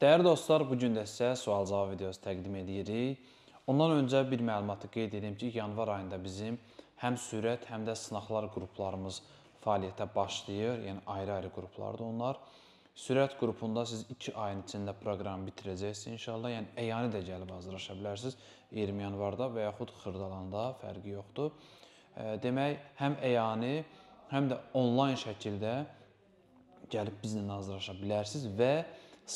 Dəyərli dostlar, bu gün də sizə sual-cavab videosu təqdim edirik. Ondan öncə bir məlumatı qeyd edim ki, yanvar ayında bizim həm sürət, həm də sınaqlar qruplarımız fəaliyyətə başlayır. Yəni ayrı-ayrı qruplarda onlar. Sürət qrupunda siz 2 ayın içində proqramı bitirəcəksiniz inşallah. Yəni e, əyani də gəlib hazırlaşa bilərsiniz 20 yanvarda və yaxud xırdalanda, fərqi yoxdur. E, demək, həm e, əyani, həm də onlayn şəkildə gəlib bizlə hazırlaşa bilərsiniz və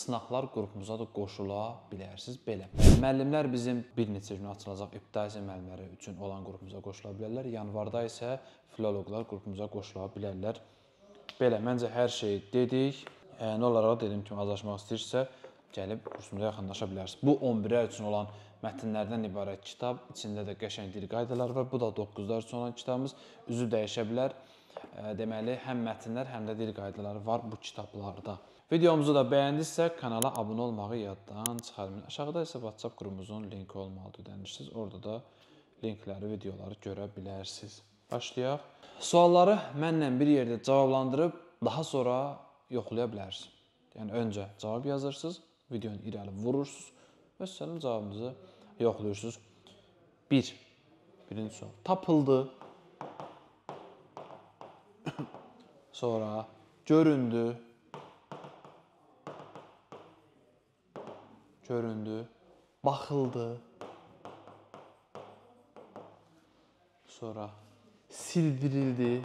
sınaqlar qrupumuza da qoşula bilərsiniz belə. Müəllimlər bizim bir neçə gün açılacaq ibtidai müəllimləri üçün olan qrupumuza qoşula bilərlər. Yanvarda isə filoloqlar qrupumuza qoşula bilərlər. Belə məncə hər şeyi dedik. Nə olaraq dediyim kimi azlaşmaq istəyirsə gəlib kursumuza yaxınlaşa bilərsiniz. Bu 11-ə üçün olan mətnlərdən ibarət kitab. İçində də qəşəng dil qaydaları var. Bu da 9-lar üçün olan kitabımız. Üzü dəyişə bilər. Deməli, həm mətnlər, həm də dil qaydaları var bu kitablarda. Videomuzu da bəyəndisə, kanala abunə olmağı yaddan çıxarmayın. Aşağıda isə WhatsApp qrupumuzun linki olmalıdır ödənişsiz. Orada da linkləri, videoları görə bilərsiniz. Başlayaq. Sualları mənlə bir yerdə cavablandırıb daha sonra yoxlaya bilərsiniz. Yəni öncə cavab yazırsınız, videonu irəli vurursunuz və sizin cavabınızı yoxlayırsınız. 1. Bir, birinci sual. Tapıldı. sonra göründü. göründü, baxıldı. Sonra sildirildi.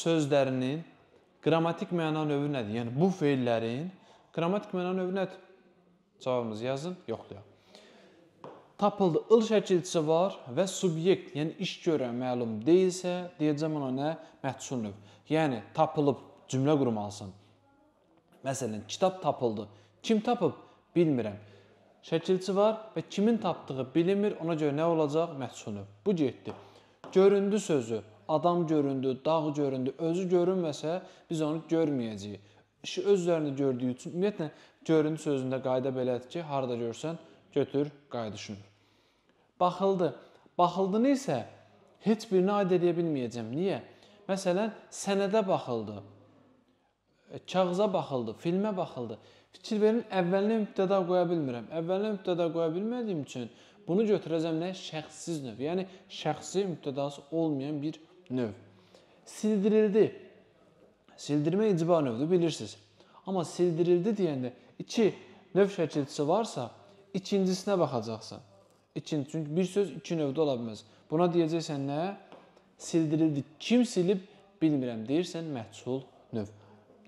Sözlərinin qrammatik məna növü nədir? Yəni bu feillərin qrammatik məna növü nədir? Cavabımızı yazın, yoxlayaq. Tapıldı il şəkilçisi var və subyekt, yəni iş görən məlum deyilsə, deyəcəm ona nə? Məhsul növ. Yəni tapılıb cümlə qurmalısan. Məsələn, kitab tapıldı. Kim tapıb? Bilmirəm. Şəkilçi var və kimin tapdığı bilinmir. Ona görə nə olacaq? Məhsunub. Bu getdi. Göründü sözü. Adam göründü, dağ göründü. Özü görünməsə biz onu görməyəcəyik. İşi öz üzərində gördüyü üçün ümumiyyətlə göründü sözündə qayda belədir ki, harda görsən götür, qayıdışın. Baxıldı. Baxıldını isə heç birinə aid edə bilməyəcəm. Niyə? Məsələn, sənədə baxıldı. E, kağıza baxıldı, filmə baxıldı. Fikir verin, əvvəlinə mübtəda qoya bilmirəm. Əvvəlinə mübtəda qoya bilmədiyim üçün bunu götürəcəm nə? Şəxssiz növ. Yəni şəxsi mübtədası olmayan bir növ. Sildirildi. Sildirmə icba növdür, bilirsiniz. Amma sildirildi deyəndə 2 növ şəkilçisi varsa, ikincisinə baxacaqsan. İkinci, çünki bir söz iki növdə ola bilməz. Buna deyəcəksən nə? Sildirildi. Kim silib bilmirəm deyirsən məhsul növ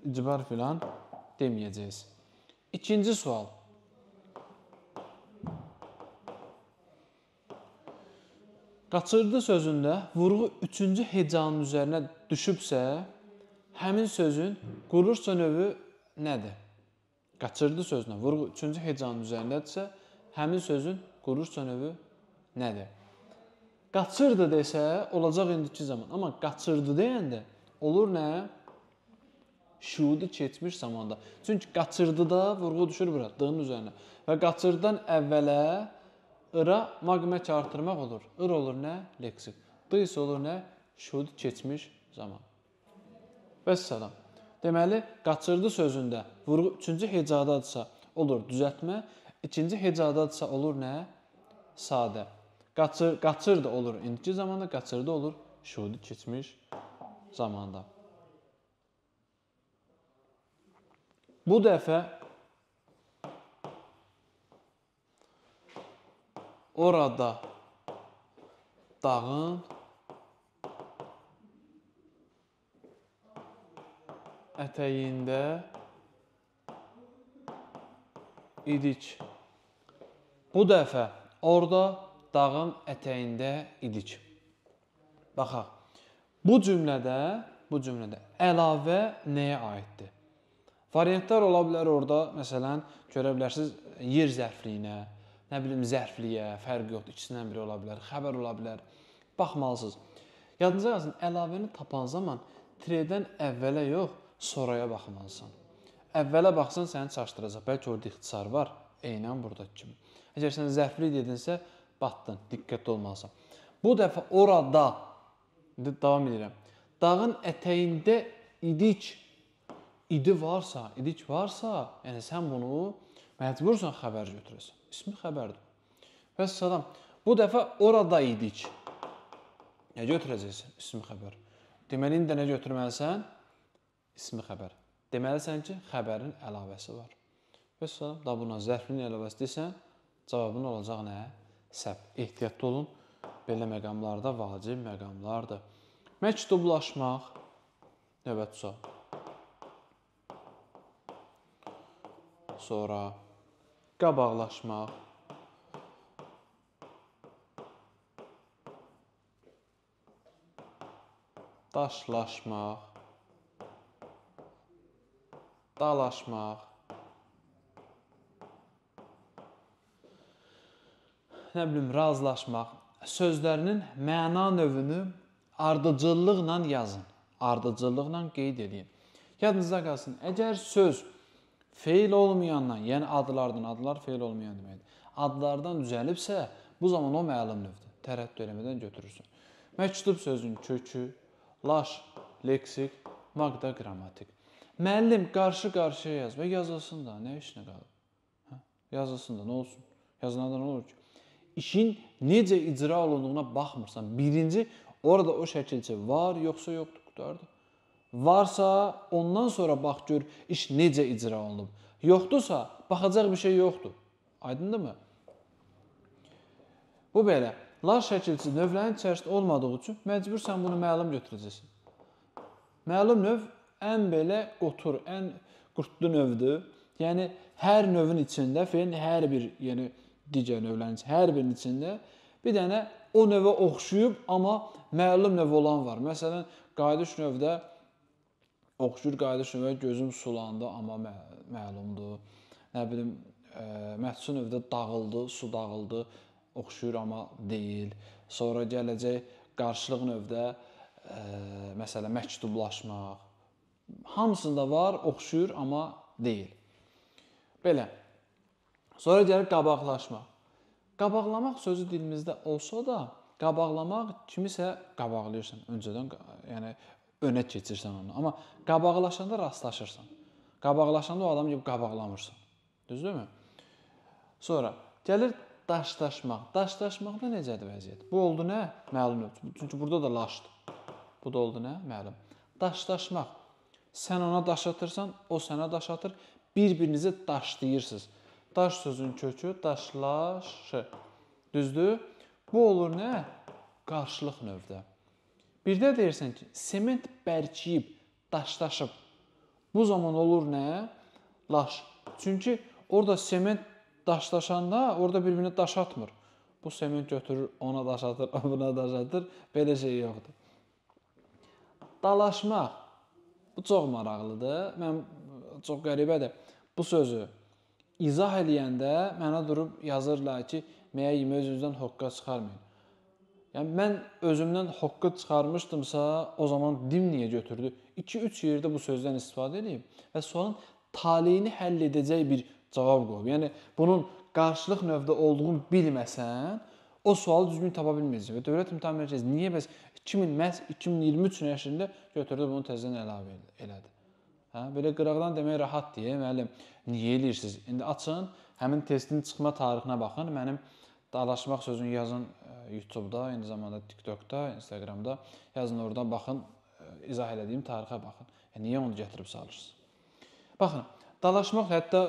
icbar filan deməyəcəyiz. İkinci sual. Qaçırdı sözündə vurğu 3-cü hecanın üzərinə düşübsə, həmin sözün qurursa növü nədir? Qaçırdı sözünə vurğu 3-cü hecanın üzərindədirsə, həmin sözün qurursa növü nədir? Qaçırdı desə olacaq indiki zaman, amma qaçırdı deyəndə olur nə? şuudu keçmiş zamanda. Çünki qaçırdıda vurğu düşür bura, dığın üzərinə. Və qaçırdıdan əvvələ ıra maqmək artırmaq olur. Ir olur nə? Leksik. D isə olur nə? Şuudu keçmiş zaman. Vəssalam. Deməli, qaçırdı sözündə vurğu 3-cü hecadadsa olur düzəltmə, 2-ci hecadadsa olur nə? Sadə. Qaçır, qaçır da olur indiki zamanda, qaçırdı olur şuudu keçmiş zamanda. Bu dəfə orada dağın ətəyində idik. Bu dəfə orada dağın ətəyində idik. Baxaq. Bu cümlədə, bu cümlədə əlavə nəyə aiddir? Variantlar ola bilər orada, məsələn, görə bilərsiniz yer zərfliyinə, nə bilim zərfliyə, fərqi yoxdur, ikisindən biri ola bilər, xəbər ola bilər. Baxmalısınız. Yadınıza qalsın, əlavəni tapan zaman tredən əvvələ yox, sonraya baxmalısan. Əvvələ baxsan səni çaşdıracaq. Bəlkə orada ixtisar var, eynən burdakı kimi. Əgər sən zərfli dedinsə, batdın, diqqətli olmalısan. Bu dəfə orada indi davam edirəm. Dağın ətəyində idik idi varsa, idik varsa, yəni sən bunu məcbursan xəbər götürəsən. İsmi xəbərdir. Bəs salam. Bu dəfə orada idik. Nə götürəcəksən? İsmi xəbər. Deməli indi nə götürməlisən? İsmi xəbər. Deməlisən ki, xəbərin əlavəsi var. Bəs salam, da buna zərfin əlavəsi desən, cavabın olacaq nə? Səb. Ehtiyatlı olun. Belə məqamlarda vacib məqamlardır. Məktublaşmaq növbəti sual. sonra qabaqlaşmaq. Daşlaşmaq. Dalaşmaq. Nə bilim, razılaşmaq. Sözlərinin məna növünü ardıcıllıqla yazın. Ardıcıllıqla qeyd edin. Yadınızda qalsın. Əgər söz feil olmayandan, yəni adlardan, adlar feil olmayan deməkdir. Adlardan düzəlibsə, bu zaman o məlum növdür. Tərəddüd eləmədən götürürsən. Məktub sözünün kökü, laş, leksik, maqda qrammatik. Müəllim qarşı-qarşıya yaz və yazılsın da, nə işinə qalır? Hə? Yazılsın da, nə olsun? Yazılandan olur ki, işin necə icra olunduğuna baxmırsan. Birinci orada o şəkilcə var, yoxsa yoxdur, qutardı. Varsa, ondan sonra bax gör iş necə icra olunub. Yoxdursa, baxacaq bir şey yoxdur. Aydındırmı? Bu belə. Lar şəkilçi növlərin içərisində olmadığı üçün məcbursən bunu məlum götürəcəksən. Məlum növ ən belə qotur, ən qurtlu növdür. Yəni hər növün içində fe'lin hər bir, yəni digər növlərin içində, hər birinin içində bir dənə o növə oxşuyub amma məlum növ olan var. Məsələn, qayıdış növdə oxşur qayıdışımə gözüm sulandı, amma mə məlumdur. Nə bilim, ə, e, məhsul növdə dağıldı, su dağıldı, oxşur amma deyil. Sonra gələcək qarşılıq növdə ə, e, məsələn məktublaşmaq. Hamısında var, oxşur amma deyil. Belə. Sonra gəlir qabaqlaşmaq. Qabaqlamaq sözü dilimizdə olsa da, qabaqlamaq kimisə qabaqlayırsan öncədən, yəni önə keçirsən onunla. Amma qabaqlaşanda rastlaşırsan. Qabaqlaşanda o adam gibi qabaqlamırsan. Düzdürmü? Sonra gəlir daşdaşmaq. Daşdaşmaqda necədir vəziyyət? Bu oldu nə? Məlum deyil. Çünki burada da laşdır. Bu da oldu nə? Məlum. Daşdaşmaq. Sən ona daş atırsan, o sənə daş atır. Bir-birinizi daşlayırsınız. Daş sözün kökü daşlaşı. Düzdür? Bu olur nə? Qarşılıq növdə. Birdə deyirsən ki, sement bərkiyib, daşlaşıb. Bu zaman olur nə? Laş. Çünki orada sement daşlaşanda orada bir-birinə daş atmır. Bu sement götürür, ona daş atır, buna daş atır. Belə şey yoxdur. Dalaşmaq. Bu çox maraqlıdır. Mən çox qəribədir. Bu sözü izah eləyəndə mənə durub yazırlar ki, məyə özünüzdən hoqqa çıxarmayın. Yəni mən özümdən hoqqa çıxarmışdımsa, o zaman dim niyə götürdü? 2-3 yerdə bu sözdən istifadə edib və sualın taleyini həll edəcək bir cavab qoyub. Yəni bunun qarşılıq növdə olduğunu bilməsən, o sualı düzgün tapa bilməyəcəksən və Dövlət İmtahan Mərkəzi niyə bəs 2000 məhz 2023 nəşrində götürdü bunu təzədən əlavə elədi? Hə, belə qıraqdan demək rahatdır, e, müəllim. Niyə eləyirsiniz? İndi açın, həmin testin çıxma tarixinə baxın. Mənim Dalaşmaq sözünü yazın e, YouTube-da, eyni zamanda TikTok-da, Instagram-da yazın orada baxın, e, izah elədiyim tarixə baxın. E, niyə onu gətirib salırsınız? Baxın, dalaşmaq hətta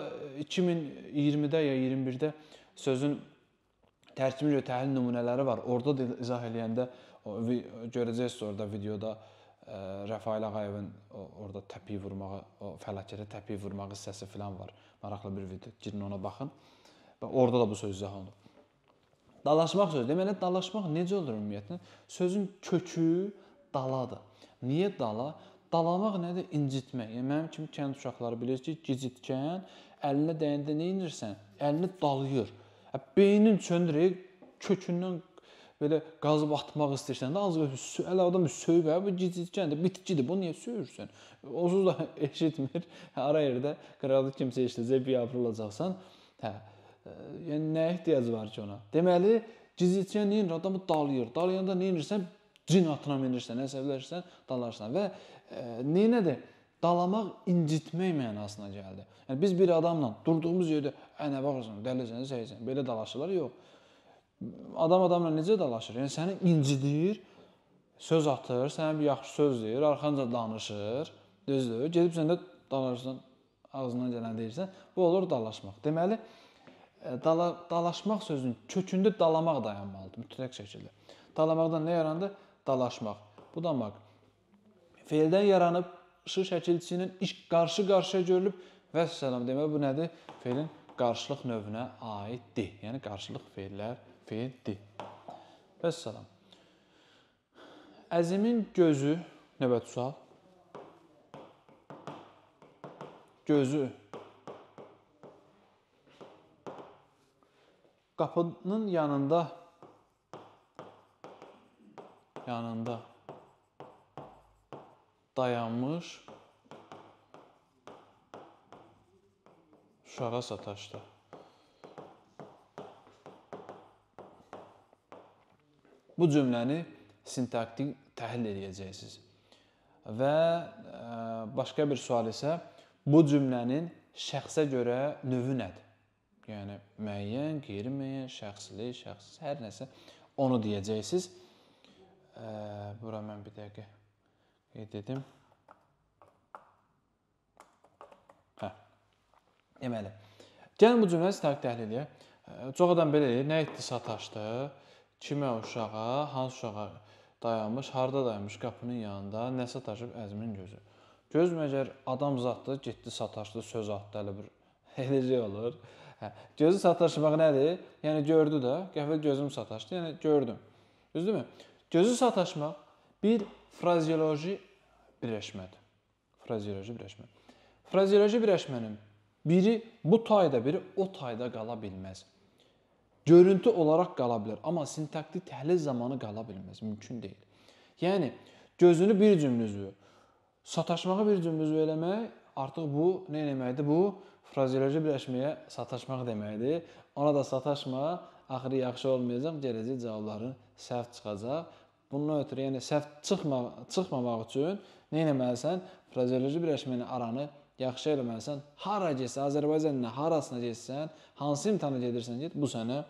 2020-də e, ya 21-də sözün tərkibli təhlil nümunələri var. Orada da izah eləyəndə görəcəksiniz orada videoda Rəfail Ağayevin orada təpi vurmağı, o fəlakətə təpi vurmağı hissəsi filan var. Maraqlı bir video. Girin ona baxın. Və orada da bu söz izah olunur. Dalaşmaq sözü. Deməli dalaşmaq necə olur ümumiyyətlə? Sözün kökü daladır. Niyə dala? Dalamaq nədir? İncitmək. Yəni mənim kimi kənd uşaqları bilir ki, gicitkən əlinə dəyəndə nə edirsən? Əlini dalıyır. Beynin çöndürür, kökündən belə qazıb atmaq istəyirsən də azca hələ adam söyüb hə bu gicitkəndir, bitkidir. Bu niyə söyürsən? Onsuz da eşitmir. Hə, ara yerdə qıralı kimsə eşidəcək, biabırılacaqsan. Hə, yəni nəyə ehtiyac var ki ona? Deməli, gizliçiyə nə edir? Adamı dalayır. Dalayanda nə edirsən? Cin atına minirsən, əsəbləşirsən, dalarsan və e, nə nədir? dalamaq incitmək mənasına gəldi. Yəni biz bir adamla durduğumuz yerdə "Ənə baxırsan, dəlisən, səysən" belə dalaşırlar, yox. Adam adamla necə dalaşır? Yəni səni incidir, söz atır, sənə bir yaxşı söz deyir, arxanca danışır, düzdür? Gedib səndə dalarsan, ağzından gələni deyirsən. Bu olur dalaşmaq. Deməli, dala, dalaşmaq sözünün kökündə dalamaq dayanmalıdır mütləq şəkildə. Dalamaqdan nə yarandı? Dalaşmaq, budamaq. Feildən yaranıb şı şəkilçinin iş qarşı-qarşıya görülüb və salam demək bu nədir? Feilin qarşılıq növünə aiddir. Yəni qarşılıq feillər feildir. Və salam. Əzimin gözü növbəti sual. Gözü Qapının yanında yanında dayanmış uşağa sataşdı. Bu cümləni sintaktik təhlil edəcəksiniz. Və e, başqa bir sual isə bu cümlənin şəxsə görə növü nədir? Yəni müəyyən, qeyri-müəyyən, şəxsli, şəxssiz hər nəsə onu deyəcəksiniz. E, bura mən bir dəqiqə qeyd edim. Hə. Deməli, gəlin bu cümləni sinaq təhlil edək. Çox adam belə deyir, nə etdi sataşdı, kimə uşağa, hansı uşağa dayanmış, harda dayanmış qapının yanında, nə sataşıb əzmin gözü. Göz məgər adam zaddır, getdi sataşdı, söz atdı elə bir eləcə olur. Hə, gözü sataşmaq nədir? Yəni gördü də, qəfil gözüm sataşdı. Yəni gördüm. Düzdürmü? Gözü sataşmaq bir frazeoloji birləşmədir. Frazeoloji birləşmə. Frazeoloji birləşmənin biri bu tayda, biri o tayda qala bilməz. Görüntü olaraq qala bilər, amma sintaktik təhlil zamanı qala bilməz, mümkün deyil. Yəni gözünü bir cümlə üzvü, sataşmağı bir cümlə üzvü eləmək artıq bu nə deməkdir? Bu frazeoloji birləşməyə sataşmaq deməkdir. Ona da sataşma, axırı yaxşı olmayacaq, gələcək cavabların səhv çıxacaq. Bundan ötürü, yəni səhv çıxma, çıxmamaq üçün nə etməlisən? Frazeoloji birləşmənin aranı yaxşı eləməlisən. Hara getsən, Azərbaycanla harasına getsən, hansı imtahana gedirsən get, bu sənə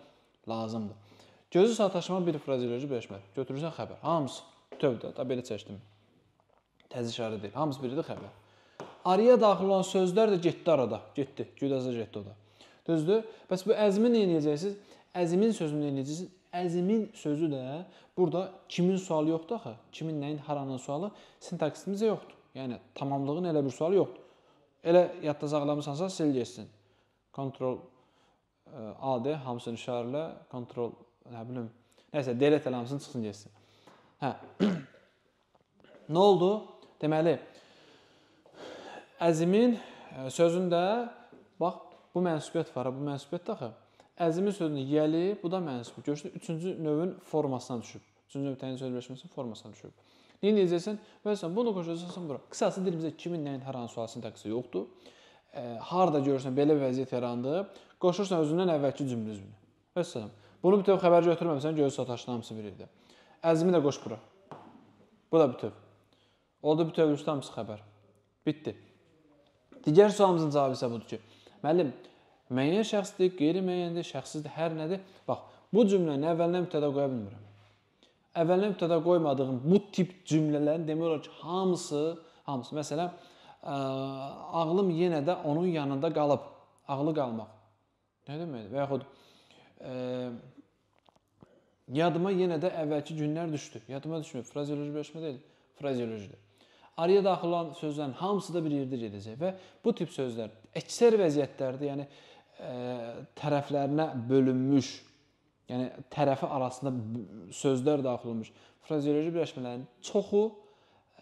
lazımdır. Gözü sataşma bir frazeoloji birləşmədir. Götürürsən xəbər. Hamısı tövdə, da belə çəkdim. Təzə işarə deyil. Hamısı biridir xəbər araya daxil olan sözlər də getdi arada. Getdi. Güdəzə getdi o da. Düzdür? Bəs bu əzmi nə edəcəksiniz? Əzmin sözünü edəcəksiniz. Əzmin sözü də burada kimin sualı yoxdur axı? Kimin nəyin haranın sualı sintaksimizə yoxdur. Yəni tamamlığın elə bir sualı yoxdur. Elə yadda saxlamısansa sil getsin. Ctrl AD hamısını işarələ, Ctrl nə bilim, nəsə delete elə hamısını çıxsın getsin. Hə. nə oldu? Deməli, Əzimin e, sözündə bax bu mənsubiyyət var, bu mənsubiyyət axı. Əzimin sözünün yəli, bu da mənsubi. Görürsən 3-cü növün formasına düşüb. 3-cü növ təyin sözləşməsinin formasına düşüb. Nə edəcəksən? Məsələn, bunu qoşacaqsan bura. Qısası dilimizdə kimin nəyin hər hansı sualının təqsiri yoxdur. E, harda görürsən belə bir vəziyyət yarandı, qoşursan özündən əvvəlki cümlüzünü. Məsələn, bunu bütöv xəbər götürməmisən, görürsən sataşdan hamısı bir evdə. Əzmi də qoş bura. Bu da bütöv. Oldu bütöv üstə hamısı xəbər. Bitdi. Digər sualımızın cavabı isə budur ki, müəllim, müəyyən şəxsdir, qeyri-müəyyəndir, şəxsizdir, hər nədir? Bax, bu cümləni əvvəldən mübtəda qoya bilmirəm. Əvvəldən mübtəda qoymadığım bu tip cümlələrin demək olar ki, hamısı, hamısı məsələn, ə, ağlım yenə də onun yanında qalıb. Ağlı qalmaq. Nə deməkdir? Və yaxud ə, yadıma yenə də əvvəlki günlər düşdü. Yadıma düşmür. Frazeoloji birləşmə deyil, frazeolojidir araya daxil olan sözlərin hamısı da bir yerdə gedəcək və bu tip sözlər əksər vəziyyətlərdə, yəni ə, e, tərəflərinə bölünmüş, yəni tərəfi arasında sözlər daxil olmuş frazeoloji birləşmələrin çoxu ə,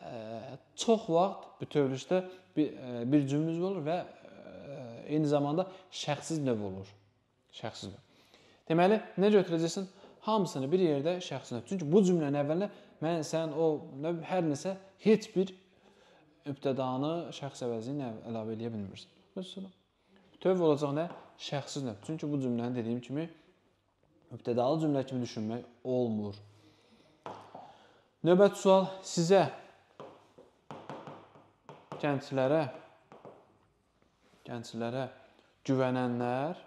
e, çox vaxt bütövlükdə bir, ə, e, bir cümlə üzvü olur və ə, eyni zamanda şəxsiz növ olur. Şəxsiz növ. Deməli, necə ötürəcəksən? Hamısını bir yerdə şəxsiz növ. Çünki bu cümlənin əvvəlinə mən, sən, o, nə hər nəsə heç bir mübtədanı şəxs əvəzinə əlavə eləyə bilmirsən. Məsələn, bütöv olacaq nə? Şəxsiz növ. Çünki bu cümləni dediyim kimi mübtədalı cümlə kimi düşünmək olmur. Növbəti sual sizə gənclərə gənclərə güvənənlər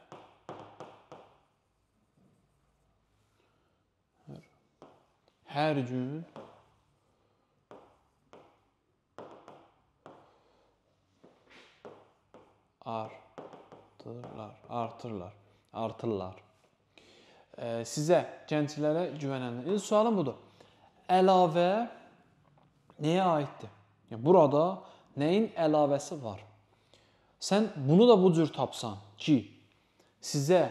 hər gün artırlar, artırlar, artırlar. E, sizə, gənclərə güvənənlər. İndi sualım budur. Əlavə nəyə aiddir? Yəni burada nəyin əlavəsi var? Sən bunu da bu cür tapsan ki, sizə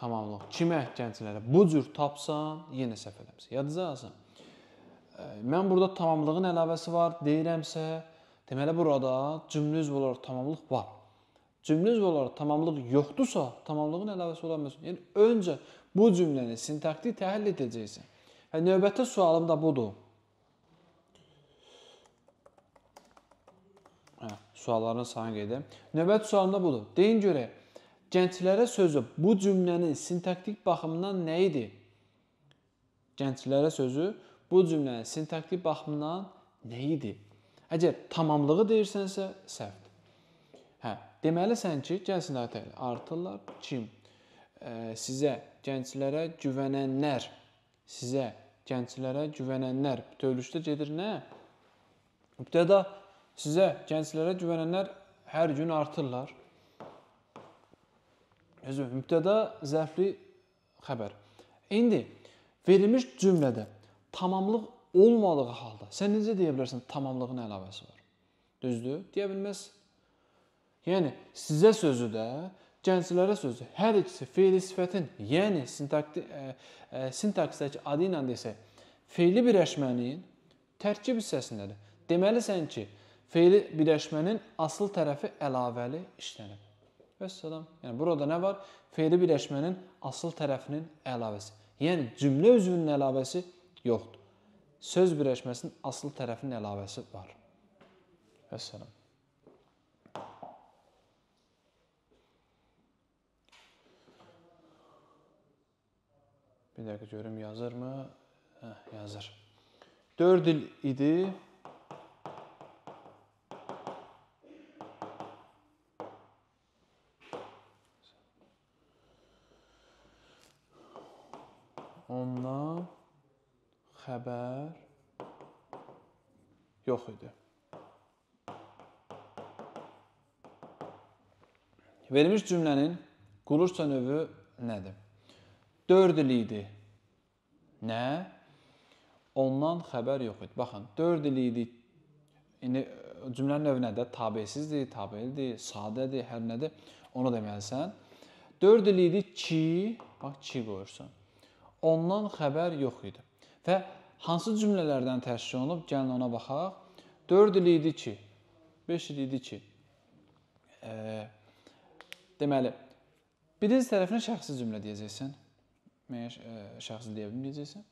tamamlıq kimə gənclərə bu cür tapsan, yenə səhv edəmsən. Yadınıza alsın. Mən burada tamamlığın əlavəsi var deyirəmsə, Deməli burada cümlə üzvü olaraq tamamlıq var. Cümlə üzvü olaraq tamamlıq yoxdursa, tamamlığın əlavəsi ola bilməz. Yəni öncə bu cümləni sintaktik təhlil edəcəksən. Və növbəti sualım da budur. Hə, sualların sayını qeyd edim. Növbəti sualım da budur. Deyin görək, gənclərə sözü bu cümlənin sintaktik baxımından nə idi? Gənclərə sözü bu cümlənin sintaktik baxımından nə idi? Əgər tamamlığı deyirsənsə, səhvdir. Hə, deməlisən ki, gəlsinlər artırlar. Kim ə, sizə gənclərə güvənənlər, sizə gənclərə güvənənlər bütövlükdə gedir nə? Mübtəda sizə gənclərə güvənənlər hər gün artırlar. Özü mübtəda zərfli xəbər. İndi verilmiş cümlədə tamamlıq olmadığı halda sən necə deyə bilərsən tamamlığın əlavəsi var? Düzdür? Deyə bilməz. Yəni sizə sözü də, gənclərə sözü hər ikisi feili sifətin, yəni sintaktik e, e, sintaksdakı adı ilə desə, feili birləşmənin tərkib hissəsindədir. Deməlisən ki, feili birləşmənin asıl tərəfi əlavəli işlənib. Vəssalam. Yəni burada nə var? Feili birləşmənin asıl tərəfinin əlavəsi. Yəni cümlə üzvünün əlavəsi yoxdur söz birləşməsinin asılı tərəfinin əlavəsi var. Vəssalam. Bir dəqiqə görüm yazırmı? Hə, yazır. 4 il idi. yox idi. Verilmiş cümlənin quruluşca növü nədir? 4 il idi. Nə? Ondan xəbər yox idi. Baxın, 4 il idi. İndi e, cümlənin növü nədir? Tabesizdir, tabeldir, sadədir, hər nədir? Onu deməlisən. 4 il idi ki, bax ki qoyursan. Ondan xəbər yox idi. Və hansı cümlələrdən təşkil olunub? Gəlin ona baxaq. 4 il idi ki, 5 il idi ki. E, deməli, birinci tərəfinə şəxsi cümlə deyəcəksən. Məgər e, şəxsi deyə bilməyəcəksən.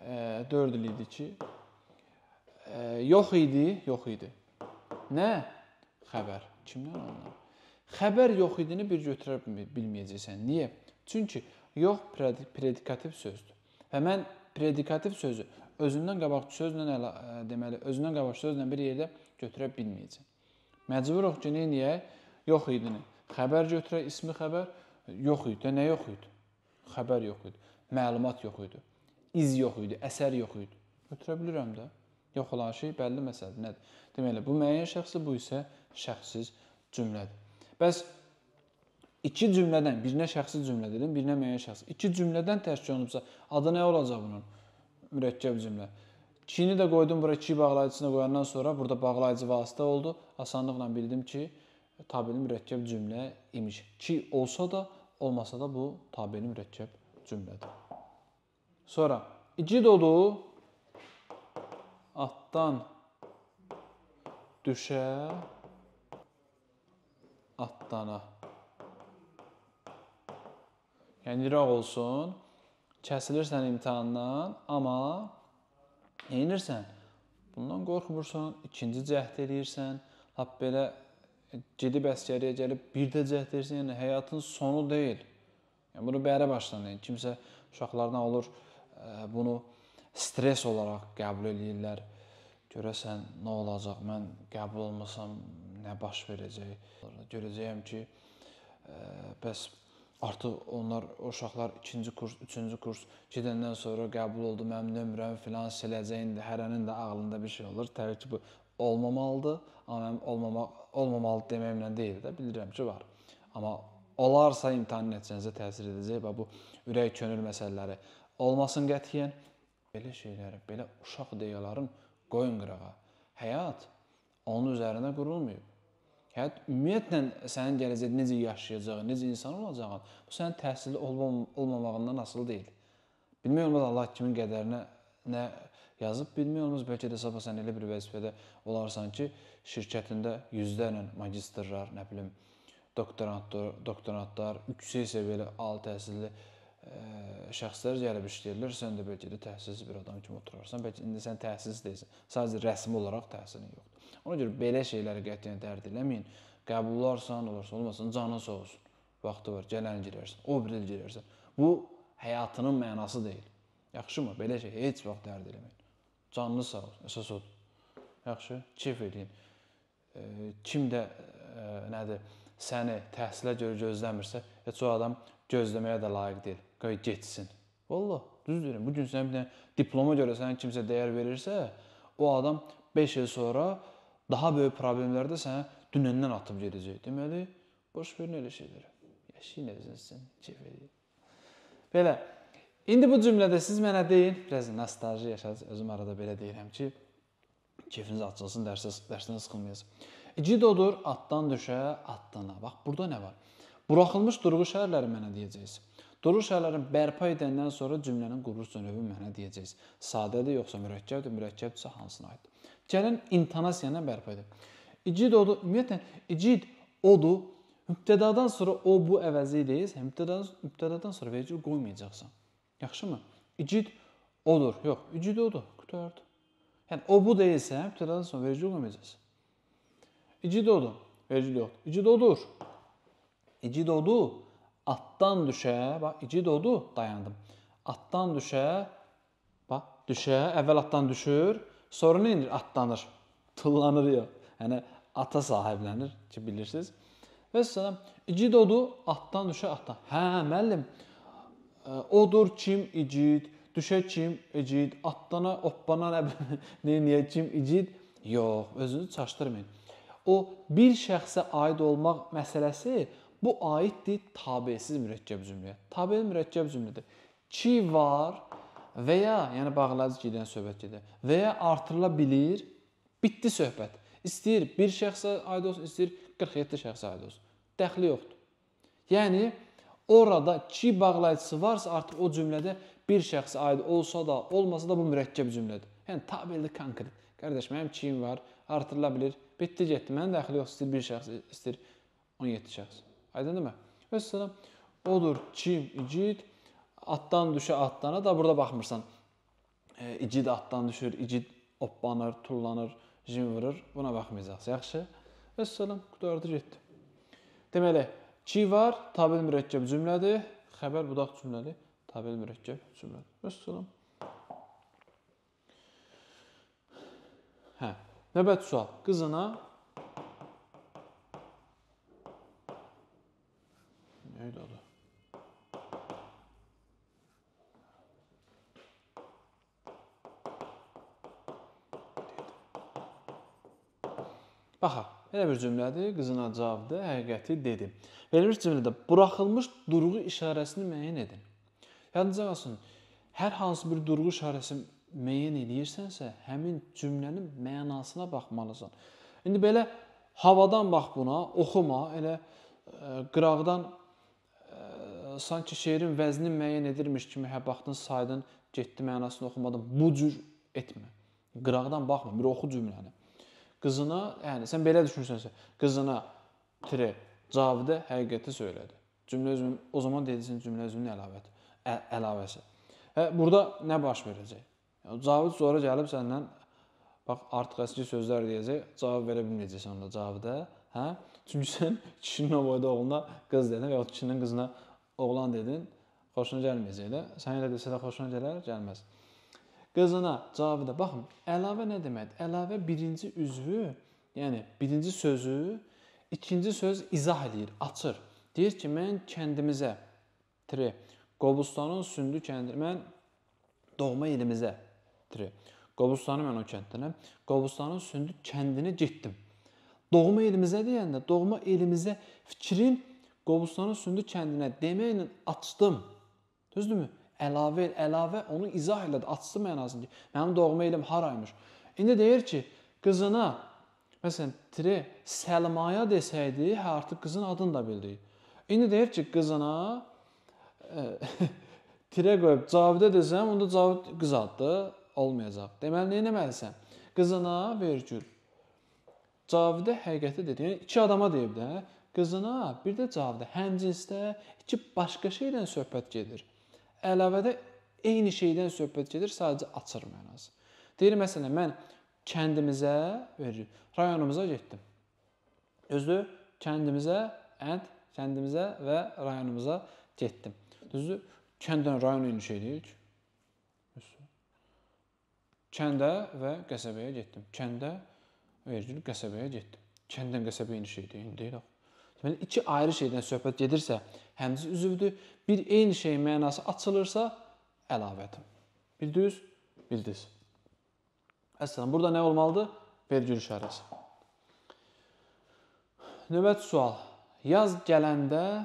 E, 4 il idi ki. E, yox idi, yox idi. Nə? Xəbər. Kimdən onlar? Xəbər yox idini bir götürə bilməyəcəksən. Niyə? Çünki yox predikativ sözdür. Və mən predikativ sözü özündən qabaqçı sözlə əla, e, deməli, özündən qabaqçı sözlə bir yerdə götürə bilməyəcək. Məcburuq ki, neyiniyək? Yox idini. Xəbər götürək, ismi xəbər yox idi. Nə yox idi? Xəbər yox idi. Məlumat yox idi. İz yox idi, əsər yox idi. Götürə bilirəm də. Yox olan şey bəlli məsələdir. Nədir? Deməli, bu müəyyən şəxsi, bu isə şəxssiz cümlədir. Bəs iki cümlədən, birinə şəxsi cümlə dedim, birinə müəyyən şəxs. İki cümlədən təşkil olunubsa, adı nə olacaq bunun? Mürəkkəb cümlə. Çini də qoydum bura iki bağlayıcısına qoyandan sonra burada bağlayıcı vasitə oldu. Asanlıqla bildim ki, tabeli mürəkkəb cümlə imiş. Ki olsa da, olmasa da bu tabeli mürəkkəb cümlədir. Sonra iki dodu atdan düşə atdana. Yəni İraq olsun, kəsilirsən imtahandan, amma eynirsən. Bundan qorxmursan, ikinci cəhd eləyirsən, lap belə gedib əskəriyə gəlib bir də cəhd edirsən, yəni həyatın sonu deyil. Yəni bunu bərə başlanır. Kimsə uşaqlardan olur e, bunu stress olaraq qəbul eləyirlər. Görəsən nə olacaq? Mən qəbul olmasam nə baş verəcək? Görəcəyəm ki, e, bəs Artıq onlar o uşaqlar ikinci kurs, üçüncü kurs gedəndən sonra qəbul oldu, mənim nömrəm filan siləcəyində hərənin də ağlında bir şey olur. Təbii ki, bu olmamalıdır, amma mənim olmamaq olmamalı deməyimlə deyil də, bilirəm ki, var. Amma olarsa imtahan nəticənizə təsir edəcək və bu ürək könül məsələləri olmasın qətiyyən. Belə şeyləri, belə uşaq deyaların qoyun qırağa. Həyat onun üzərinə qurulmayıb. Həyat ümumiyyətlə sənin gələcəkdə necə yaşayacağın, necə insan olacağın, bu sənin təhsilli olmam olmamağından asılı deyil. Bilmək olmaz Allah kimin qədərinə nə yazıb, bilmək olmaz bəlkə də sabah sən elə bir vəzifədə olarsan ki, şirkətində yüzlərlə magistrlar, nə bilim, doktorantlar, doktorantlar, yüksək səviyyəli ali təhsilli e, şəxslər gəlib işləyirlər, sən də bəlkə də təhsilsiz bir adam kimi oturarsan, bəlkə indi sən təhsilsiz deyilsən. Sadəcə rəsmi olaraq təhsilin yoxdur. Ona görə belə şeyləri qətiyyən dərd eləməyin. Qəbullarsan, olarsa, olmasın, canın sağ olsun. Vaxtı var, gələn girərsən, o bir il girərsən. Bu həyatının mənası deyil. Yaxşımı? Belə şey heç vaxt dərd eləməyin. Canınız sağ olsun, əsas odur. Yaxşı? Keyf eləyin. E, kim də e, nədir? Səni təhsilə görə gözləmirsə, heç o adam gözləməyə də layiq deyil. Qoy getsin. Vallah, düz deyirəm. Bu gün sən bir dənə diploma görə sənin kimsə dəyər verirsə, o adam 5 il sonra daha böyük problemlər də sənə dünəndən atıb gedəcək. Deməli, boş verin elə şeyləri. Yaşayın özünüzün, keyf edin. Belə. İndi bu cümlədə siz mənə deyin, biraz nostalji yaşadınız. Özüm arada belə deyirəm ki, keyfiniz açılsın, dərsiz, dərsdən sıxılmayasınız. İgid odur, atdan düşə, atdana. Bax, burada nə var? Buraxılmış durğu şəhərləri mənə deyəcəksiniz. Durğu şəhərlərini bərpa edəndən sonra cümlənin quruluş növü mənə deyəcəksiniz. Sadədir yoxsa mürəkkəbdir? Mürəkkəbdirsə hansına aiddir? Gəlin intonasiya nə bərpa edib. İcid odur, ümumiyyətlə icid odur. Mübtədadan sonra o bu əvəzi edir. Mübtədadan mübtədadan sonra vericil qoymayacaqsan. Yaxşımı? İcid odur. Yox, icid odur. Qurtardı. Yəni o bu deyilsə, mübtədadan sonra vericil qoymayacaqsan. İcid odur. Vericil yoxdur. İcid odur. İcid odur. Atdan düşə, bax icid odur, dayandım. Atdan düşə, bax düşə, əvvəl atdan düşür, Sonra nə edir? Atlanır. Tullanır ya. Yəni ata sahiblənir ki, bilirsiniz. Və salam, igid odur, atdan düşə ata. Hə, müəllim. E, odur kim igid, düşə kim igid, atdana, oppana nə niyə kim igid? Yox, özünüzü çaşdırmayın. O bir şəxsə aid olmaq məsələsi bu aiddir tabesiz mürəkkəb cümləyə. Tabeli mürəkkəb cümlədir. Ki var, və ya, yəni bağlayıcı gedən söhbət gedir. Və ya artırıla bilir. Bitdi söhbət. İstəyir bir şəxsə aid olsun, istəyir 47 şəxsə aid olsun. Dəxli yoxdur. Yəni orada ki bağlayıcısı varsa artıq o cümlədə bir şəxsə aid olsa da, olmasa da bu mürəkkəb cümlədir. Yəni tabeldir konkret. Qardaş, mənim kiyim var, artırıla bilir. Bitdi getdi. Mənim dəxli yoxdur. İstəyir bir şəxs, istəyir 17 şəxs. Aydındırmı? Vəssalam. Odur kim igid atdan düşə atdana da burada baxmırsan. E, igid atdan düşür, igid oppanır, tullanır, jim vurur. Buna baxmayacaqsınız. Yaxşı? Vəssalam, qutardı getdi. Deməli, ki var tabel mürəkkəb cümlədir, xəbər budaq cümlədir, tabel mürəkkəb cümlədir. Vəssalam. Hə, növbəti sual. Qızına Belə bir cümlədir, qızına cavabdır, həqiqəti dedi. Belə bir cümlədə buraxılmış durğu işarəsini müəyyən edin. Yadınızda olsun, hər hansı bir durğu işarəsi müəyyən edirsənsə, həmin cümlənin mənasına baxmalısan. İndi belə havadan bax buna, oxuma, elə e, qırağdan ə, e, sanki şeirin vəznini müəyyən edirmiş kimi hə baxdın, saydın, getdi mənasını oxumadın. Bu cür etmə. Qırağdan baxma, bir oxu cümləni qızına, yəni sən belə düşünürsənsə, qızına tire Cavidə həqiqəti söylədi. Cümlə özüm o zaman deyəcəksən cümlə özünün əlavəti, ə, əlavəsi. Və burada nə baş verəcək? Yəni Cavid sonra gəlib səndən bax artıq əski sözlər deyəcək, cavab verə bilməyəcəksən ona Cavidə, hə? Çünki sən kişinin o boyda oğluna qız dedin və ya kişinin qızına oğlan dedin, xoşuna gəlməyəcək də. Sən elə desə də xoşuna gələr, gəlməz. Qızına, Cavidə, baxın, əlavə nə deməkdir? Əlavə birinci üzvü, yəni birinci sözü ikinci söz izah eləyir, açır. Deyir ki, mən kəndimizə, tri, Qobustanın sündü kəndi, mən doğma yerimizə, tri, Qobustanı mən o kənddirəm. Qobustanın sündü kəndinə getdim. Doğma elimizə deyəndə, doğma elimizə fikrin Qobustanın sündü kəndinə deməklə açdım. Düzdürmü? əlavə el, əlavə onu izah elədi, açdı mənasını ki, mənim doğma elim haraymış. İndi deyir ki, qızına məsələn Tire Səlmaya desəydi, hə artıq qızın adını da bildik. İndi deyir ki, qızına ə, e, Tire qoyub Cavidə desəm, onda Cavid qız addı olmayacaq. Deməli nə etməlisən? Qızına vergül Cavidə həqiqəti dedi. Yəni iki adama deyib də, qızına, bir də Cavidə həmcinsdə iki başqa şeydən söhbət gedir. Əlavədə eyni şeydən söhbət gedir, sadəcə açır mənası. Deyir məsələn, mən kəndimizə verir, rayonumuza getdim. Düzdür? Kəndimizə and kəndimizə və rayonumuza getdim. Düzdür? Kəndlə rayon eyni şey deyil ki. Kəndə və qəsəbəyə getdim. Kəndə vergül qəsəbəyə getdim. Kənddən qəsəbə eyni şey deyil, deyil axı. Deməli iki ayrı şeydən söhbət gedirsə, həmz üzvüdür. Bir eyni şeyin mənası açılırsa əlavədir. Bildiniz? Bildiniz. Əslən, burada nə olmalıdır? Vergül işarəsi. Növbəti sual. Yaz gələndə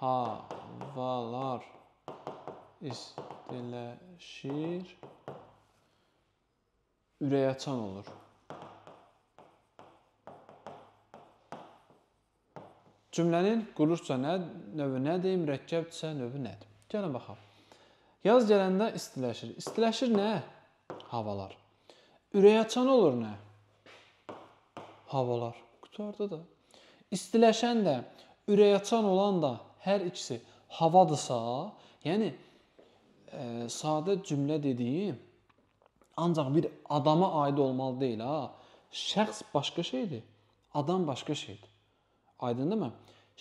havalar istiləşir, ürəyaçan olur. Cümlənin quruluşca nə növü nədir, mürəkkəbdirsə növü nədir? Gəlin baxaq. Yaz gələndə istiləşir. İstiləşir nə? Havalar. Ürəyaçan olur nə? Havalar. Qutarda da. İstiləşən də, ürəyaçan olan da hər ikisi havadırsa, yəni ə, e, sadə cümlə dediyim ancaq bir adama aid olmalı deyil ha. Şəxs başqa şeydir. Adam başqa şeydir. Aydındırmı?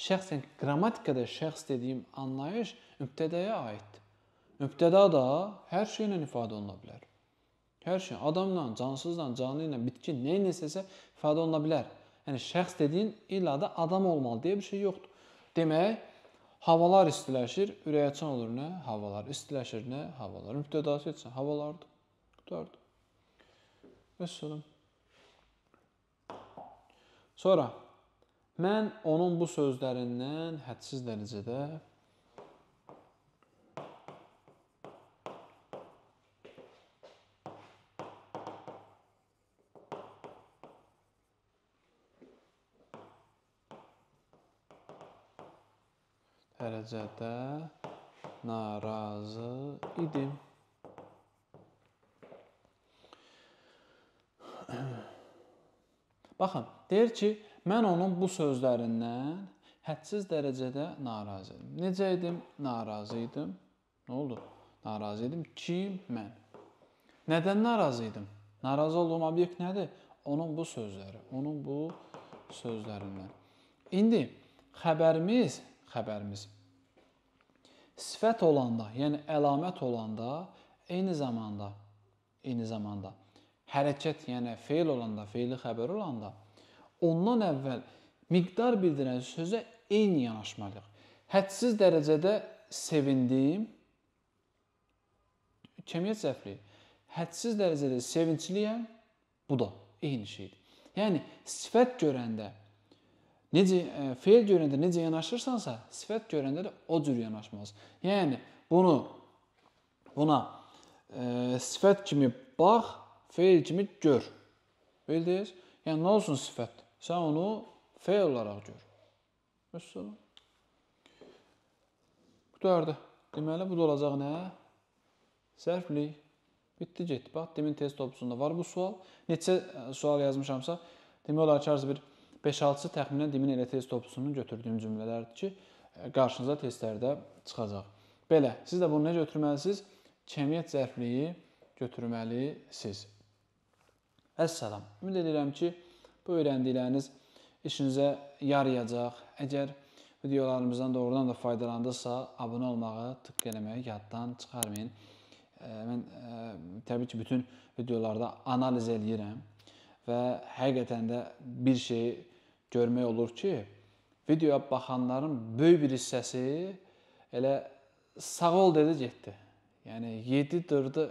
Şəxsən qrammatikada şəxs dediyim anlayış mübtədəyə aiddir. Mübtəda da hər şeylə ifadə oluna bilər. Hər şey adamla, cansızla, canlı ilə, bitki nə iləsəsə ifadə oluna bilər. Yəni şəxs dediyin illa da adam olmalı deyə bir şey yoxdur. Demək, havalar istiləşir, ürəyəçən olur nə? Havalar istiləşir nə? Havalar. Mübtədası etsən havalardır. Qurtardı. Vəssalam. Sonra Mən onun bu sözlərindən hədsiz dərəcədə dərəcədə narazı idim. Baxın, deyir ki, Mən onun bu sözlərindən hədsiz dərəcədə narazı idim. Necə idim? Narazı idim. Nə oldu? Narazı idim kim? Mən. Nədən narazı idim? Narazı olduğum obyekt nədir? Onun bu sözləri, onun bu sözlərindən. İndi xəbərimiz, xəbərimiz sifət olanda, yəni əlamət olanda eyni zamanda eyni zamanda hərəkət, yəni feil olanda, feili xəbər olanda Ondan əvvəl miqdar bildirən sözə eyni yanaşmalıyıq. Hədsiz dərəcədə sevindim. Kəmiyyət səhvliyi. Hədsiz dərəcədə sevincliyəm. Bu da eyni şeydir. Yəni sifət görəndə necə e, feil görəndə necə yanaşırsansa, sifət görəndə də o cür yanaşmalısan. Yəni bunu buna e, sifət kimi bax, feil kimi gör. Bildiniz? Yəni nə olsun sifət? Sən onu feil olaraq gör. Vəssalam. Qutardı. Deməli bu da olacaq nə? Sərflik. Bitdi getdi. Bax demin test topusunda var bu sual. Neçə e, sual yazmışamsa, demək olar ki, hər bir 5-6-sı təxminən demin elə test topusunun götürdüyüm cümlələrdir ki, e, qarşınıza testlərdə çıxacaq. Belə, siz də bunu necə götürməlisiniz? Kəmiyyət zərfliyi götürməlisiniz. Əssalam. Ümid edirəm ki, Bu öyrəndikləriniz işinizə yarayacaq. Əgər videolarımızdan doğrudan da faydalandısa, abunə olmağı, tık eləməyi yaddan çıxarmayın. Mən təbii ki, bütün videolarda analiz eləyirəm və həqiqətən də bir şeyi görmək olur ki, videoya baxanların böyük bir hissəsi elə sağ ol dedi getdi. Yəni 7 dırdı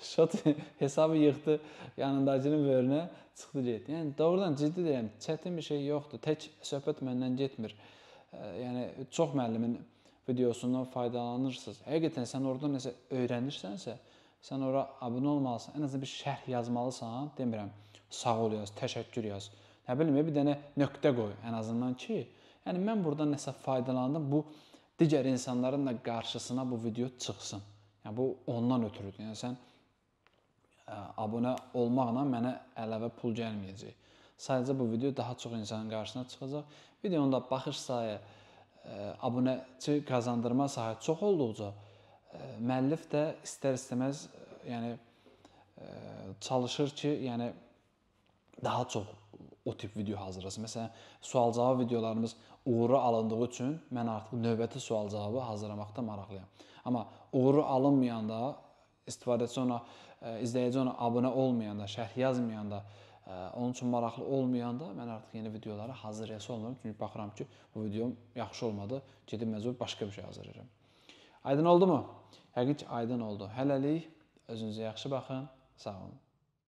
şot hesabı yığdı yanındakının böyrünə, çıxdı getdi. Yəni doğrudan ciddi deyirəm, çətin bir şey yoxdur. Tək söhbət məndən getmir. Yəni çox müəllimin videosundan faydalanırsınız. Həqiqətən sən orada nəsə öyrənirsənsə, sən ora abunə olmalısan. Ən azından bir şərh yazmalısan, demirəm. Sağ ol yaz, təşəkkür yaz. Nə bilim, bir dənə nöqtə qoy ən azından ki, yəni mən burdan nəsə faydalandım. Bu digər insanların da qarşısına bu video çıxsın. Yəni bu ondan ötürüdür. Yəni sən e, abunə olmaqla mənə əlavə pul gəlməyəcək. Sadəcə bu video daha çox insanın qarşısına çıxacaq. Videonun da baxış sayı, e, abunəçi qazandırma sayı çox olduqca e, müəllif də istər-istəməz yəni çalışır ki, yəni daha çox o tip video hazırlasın. Məsələn, sual-cavab videolarımız uğurlu alındığı üçün mən artıq növbəti sual-cavabı hazırlamaqda maraqlıyam. Amma uğuru alınmayanda, istifadəçi ona, e, izləyici ona abunə olmayanda, şərh yazmayanda, e, onun üçün maraqlı olmayanda mən artıq yeni videolara hazır rəs olmuram. Çünki baxıram ki, bu videom yaxşı olmadı, gedib məcbur başqa bir şey hazırlayıram. Aydın oldumu? Həqiqət aydın oldu. Hələlik özünüzə yaxşı baxın. Sağ olun.